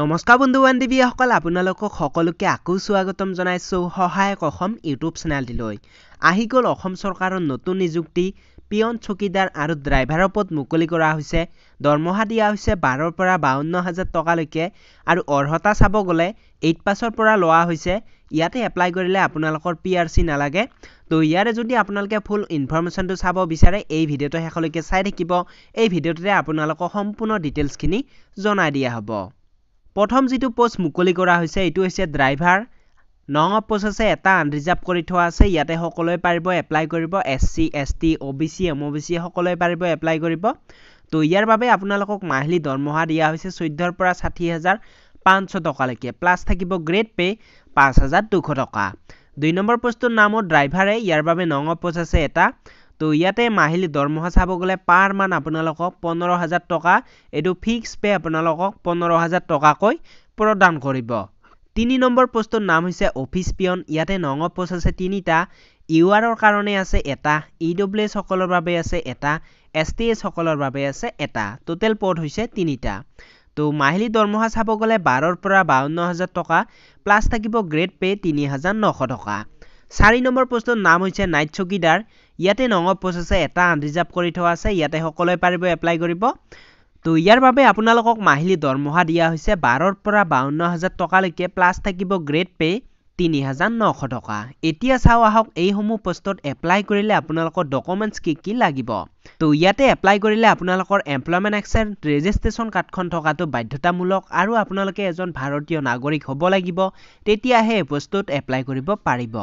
নমস্কাৰ বন্ধু বান্ধৱীসকল আপোনালোকক সকলোকে আকৌ স্বাগতম জনাইছোঁ সহায়ক অসম ইউটিউব চেনেলটিলৈ আহি গ'ল অসম চৰকাৰৰ নতুন নিযুক্তি পিয়ন চকীদাৰ আৰু ড্ৰাইভাৰৰ পদ মুকলি কৰা হৈছে দৰমহা দিয়া হৈছে বাৰৰ পৰা বাৱন্ন হাজাৰ টকালৈকে আৰু অৰ্হতা চাব গ'লে এইট পাছৰ পৰা লোৱা হৈছে ইয়াতে এপ্লাই কৰিলে আপোনালোকৰ পি আৰ চি নালাগে তো ইয়াৰে যদি আপোনালোকে ফুল ইনফৰ্মেশ্যনটো চাব বিচাৰে এই ভিডিঅ'টো শেষলৈকে চাই থাকিব এই ভিডিঅ'টোতে আপোনালোকক সম্পূৰ্ণ ডিটেইলছখিনি জনাই দিয়া হ'ব প্ৰথম যিটো প'ষ্ট মুকলি কৰা হৈছে এইটো হৈছে ড্ৰাইভাৰ নং অফ প'ষ্ট আছে এটা আনৰিজাৰ্ভ কৰি থোৱা আছে ইয়াতে সকলোৱে পাৰিব এপ্লাই কৰিব S C S T O' B C M O' B C সকলোৱে পাৰিব এপ্লাই কৰিব তো ইয়াৰ বাবে আপোনালোকক মাহিলী দৰমহা দিয়া হৈছে চৈধ্যৰ পৰা ষাঠি হাজাৰ পাঁচশ টকালৈকে প্লাছ থাকিব গ্ৰেড পে' পাঁচ হাজাৰ দুশ টকা দুই নম্বৰ প'ষ্টটোৰ নাম হ'ল ড্ৰাইভাৰে ইয়াৰ বাবে নং অফ প'ষ্ট আছে এটা তো ইয়াতে মাহিলী দৰমহা চাব গ'লে পাৰ মান আপোনালোকক পোন্ধৰ হাজাৰ টকা এইটো ফিক্স পে আপোনালোকক পোন্ধৰ হাজাৰ টকাকৈ প্ৰদান কৰিব তিনি নম্বৰ পোষ্টটোৰ নাম হৈছে অফিচ পিয়ন ইয়াতে নং পোষ্ট আছে তিনিটা ইউ আৰৰ কাৰণে আছে এটা ই ডব্লিউ এছসকলৰ বাবে আছে এটা এছ টি এছসকলৰ বাবে আছে এটা টোটেল পদ হৈছে তিনিটা তো মাহিলী দৰমহা চাব গ'লে বাৰৰ পৰা বাৱন্ন হাজাৰ টকা প্লাছ থাকিব গ্ৰেড পে' তিনি হাজাৰ নশ টকা চাৰি নম্বৰ প'ষ্টৰ নাম হৈছে নাইট চকীদাৰ ইয়াতে প'ষ্ট আছে এটা আনৰিজাৰ্ভ কৰি থোৱা আছে ইয়াতে সকলোৱে পাৰিব এপ্লাই কৰিব তো ইয়াৰ বাবে আপোনালোকক মাহিলী দৰমহা দিয়া হৈছে বাৰৰ পৰা বাৱন্ন হাজাৰ টকালৈকে প্লাছ থাকিব গ্ৰেড পে' তিনি হাজাৰ নশ টকা এতিয়া চাওঁ আহক এইসমূহ পষ্টত এপ্লাই কৰিলে আপোনালোকৰ ডকুমেণ্টছ কি কি লাগিব তো ইয়াতে এপ্লাই কৰিলে আপোনালোকৰ এমপ্লয়মেণ্ট এক্সেঞ্জ ৰেজিষ্ট্ৰেশ্যন কাৰ্ডখন থকাটো বাধ্যতামূলক আৰু আপোনালোকে এজন ভাৰতীয় নাগৰিক হ'ব লাগিব তেতিয়াহে এই পষ্টটোত এপ্লাই কৰিব পাৰিব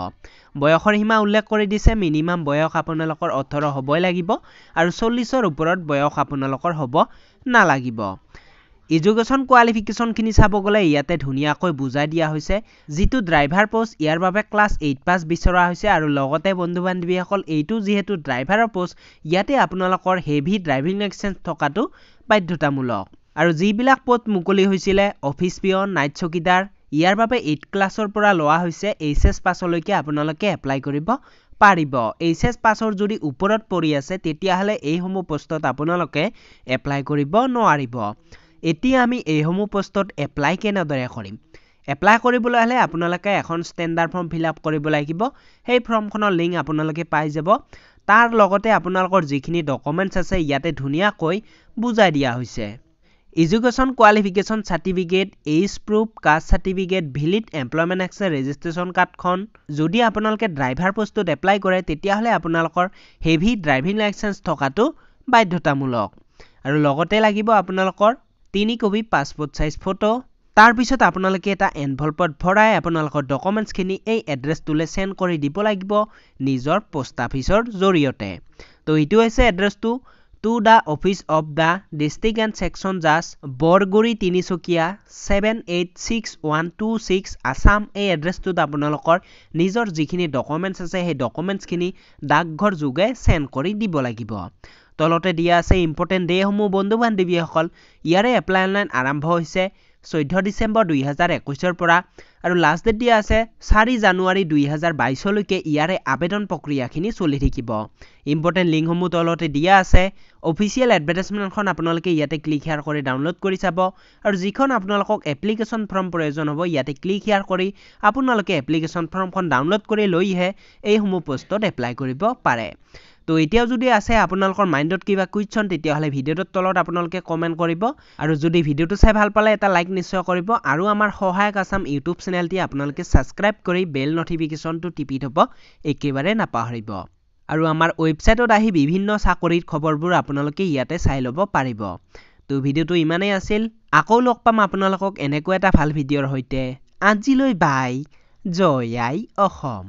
বয়সৰ সীমা উল্লেখ কৰি দিছে মিনিমাম বয়স আপোনালোকৰ ওঠৰ হ'বই লাগিব আৰু চল্লিছৰ ওপৰত বয়স আপোনালোকৰ হ'ব নালাগিব এডুকেশ্যন কোৱালিফিকেশ্যনখিনি চাব গ'লে ইয়াতে ধুনীয়াকৈ বুজাই দিয়া হৈছে যিটো ড্ৰাইভাৰ প'ষ্ট ইয়াৰ বাবে ক্লাছ এইট পাছ বিচৰা হৈছে আৰু লগতে বন্ধু বান্ধৱীসকল এইটো যিহেতু ড্ৰাইভাৰৰ প'ষ্ট ইয়াতে আপোনালোকৰ হেভি ড্ৰাইভিং লাইচেঞ্চ থকাটো বাধ্যতামূলক আৰু যিবিলাক পদ মুকলি হৈছিলে অফিচ পিয়ন নাইট চকীদাৰ ইয়াৰ বাবে এইট ক্লাছৰ পৰা লোৱা হৈছে এইচ এছ পাছলৈকে আপোনালোকে এপ্লাই কৰিব পাৰিব এইচ এছ পাছৰ যদি ওপৰত পৰি আছে তেতিয়াহ'লে এইসমূহ পষ্টত আপোনালোকে এপ্লাই কৰিব নোৱাৰিব এতিয়া আমি এইসমূহ প'ষ্টত এপ্লাই কেনেদৰে কৰিম এপ্লাই কৰিবলৈ হ'লে আপোনালোকে এখন ষ্টেণ্ডাৰ্ড ফৰ্ম ফিল আপ কৰিব লাগিব সেই ফৰ্মখনৰ লিংক আপোনালোকে পাই যাব তাৰ লগতে আপোনালোকৰ যিখিনি ডকুমেণ্টছ আছে ইয়াতে ধুনীয়াকৈ বুজাই দিয়া হৈছে education qualification certificate age proof caste certificate valid employment exchange registration কাৰ্ডখন যদি আপোনালোকে ড্ৰাইভাৰ প'ষ্টত এপ্লাই কৰে তেতিয়াহ'লে আপোনালোকৰ হেভি ড্ৰাইভিং লাইচেঞ্চ থকাটো বাধ্যতামূলক আৰু লগতে লাগিব আপোনালোকৰ তিনি কবি পাছপোৰ্ট চাইজ ফটো তাৰপিছত আপোনালোকে এটা এনভলপত ভৰাই আপোনালোকৰ ডকুমেণ্টছখিনি এই এড্ৰেছটোলৈ চেণ্ড কৰি দিব লাগিব নিজৰ পোষ্ট অফিচৰ জৰিয়তে তো এইটো হৈছে এড্ৰেছটো to the office of the district and section জাজ Borguri Tinsukia seven eight six one two six Assam এই এড্ৰেছটোত আপোনালোকৰ নিজৰ যিখিনি ডকুমেণ্টছ আছে সেই ডকুমেণ্টছখিনি ডাকঘৰ যোগে চেণ্ড কৰি দিব লাগিব তলতে দিয়া আছে ইম্পৰ্টেণ্ট ডে'সমূহ বন্ধু বান্ধৱীসকল ইয়াৰে এপ্লাই অনলাইন আৰম্ভ হৈছে চৈধ্য ডিচেম্বৰ দুহেজাৰ একৈছৰ পৰা আৰু লাষ্ট ডেট দিয়া আছে চাৰি জানুৱাৰী দুহেজাৰ বাইছলৈকে ইয়াৰে আবেদন প্ৰক্ৰিয়াখিনি চলি থাকিব ইম্পৰ্টেণ্ট লিংকসমূহ তলতে দিয়া আছে অফিচিয়েল এডভাৰ্টাইজমেণ্টখন আপোনালোকে ইয়াতে ক্লিক শ্বেয়াৰ কৰি ডাউনলোড কৰি চাব আৰু যিখন আপোনালোকক এপ্লিকেশ্যন ফৰ্ম প্ৰয়োজন হ'ব ইয়াতে ক্লিক শ্বেয়াৰ কৰি আপোনালোকে এপ্লিকেশ্যন ফৰ্মখন ডাউনলোড কৰি লৈহে এইসমূহ পষ্টত এপ্লাই কৰিব পাৰে তো এতিয়াও যদি আছে আপোনালোকৰ মাইণ্ডত কিবা কুৱেশ্যন তেতিয়াহ'লে ভিডিঅ'টোৰ তলত আপোনালোকে কমেণ্ট কৰিব আৰু যদি ভিডিঅ'টো চাই ভাল পালে এটা লাইক নিশ্চয় কৰিব আৰু আমাৰ সহায়ক আছাম ইউটিউব চেনেলটি আপোনালোকে ছাবস্ক্ৰাইব কৰি বেল নটিফিকেশ্যনটো টিপি থ'ব একেবাৰে নাপাহৰিব আৰু আমাৰ ৱেবছাইটত আহি বিভিন্ন চাকৰিৰ খবৰবোৰ আপোনালোকে ইয়াতে চাই ল'ব পাৰিব তো ভিডিঅ'টো ইমানেই আছিল আকৌ লগ পাম আপোনালোকক এনেকুৱা এটা ভাল ভিডিঅ'ৰ সৈতে আজিলৈ বাই জয় আই অসম